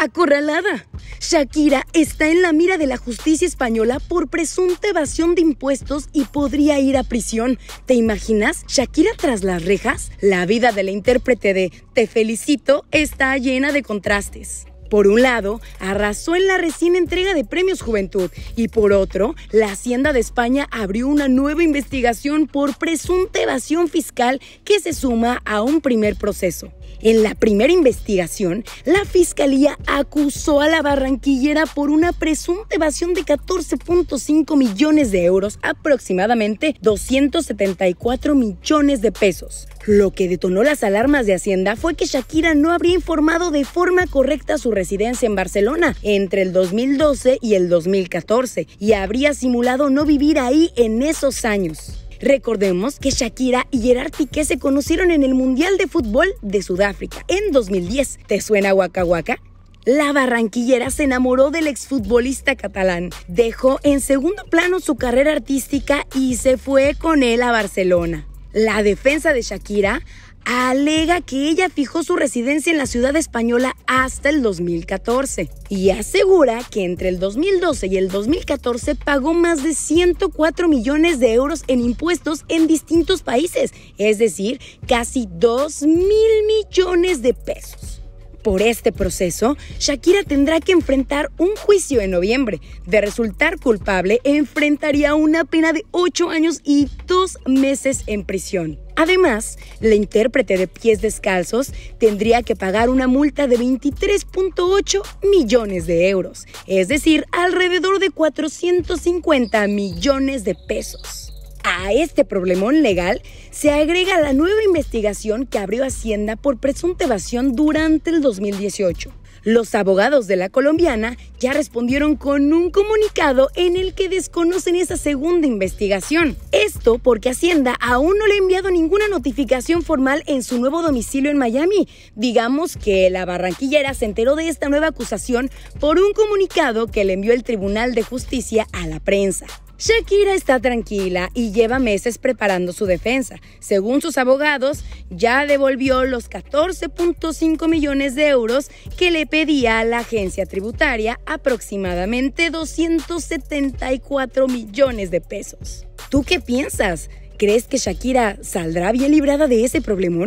Acorralada. Shakira está en la mira de la justicia española por presunta evasión de impuestos y podría ir a prisión. ¿Te imaginas? Shakira tras las rejas. La vida de la intérprete de Te felicito está llena de contrastes. Por un lado, arrasó en la recién entrega de Premios Juventud y por otro, la Hacienda de España abrió una nueva investigación por presunta evasión fiscal que se suma a un primer proceso. En la primera investigación, la Fiscalía acusó a la barranquillera por una presunta evasión de 14.5 millones de euros, aproximadamente 274 millones de pesos. Lo que detonó las alarmas de Hacienda fue que Shakira no habría informado de forma correcta su residencia en Barcelona entre el 2012 y el 2014 y habría simulado no vivir ahí en esos años. Recordemos que Shakira y Gerard Piqué se conocieron en el Mundial de Fútbol de Sudáfrica en 2010. ¿Te suena guaca La barranquillera se enamoró del exfutbolista catalán, dejó en segundo plano su carrera artística y se fue con él a Barcelona. La defensa de Shakira alega que ella fijó su residencia en la ciudad española hasta el 2014 y asegura que entre el 2012 y el 2014 pagó más de 104 millones de euros en impuestos en distintos países, es decir, casi 2 mil millones de pesos por este proceso, Shakira tendrá que enfrentar un juicio en noviembre. De resultar culpable, enfrentaría una pena de 8 años y dos meses en prisión. Además, la intérprete de Pies Descalzos tendría que pagar una multa de 23.8 millones de euros, es decir, alrededor de 450 millones de pesos a este problemón legal se agrega la nueva investigación que abrió Hacienda por presunta evasión durante el 2018. Los abogados de la colombiana ya respondieron con un comunicado en el que desconocen esa segunda investigación. Esto porque Hacienda aún no le ha enviado ninguna notificación formal en su nuevo domicilio en Miami. Digamos que la barranquillera se enteró de esta nueva acusación por un comunicado que le envió el Tribunal de Justicia a la prensa. Shakira está tranquila y lleva meses preparando su defensa. Según sus abogados, ya devolvió los 14.5 millones de euros que le pedía a la agencia tributaria, aproximadamente 274 millones de pesos. ¿Tú qué piensas? ¿Crees que Shakira saldrá bien librada de ese problemón?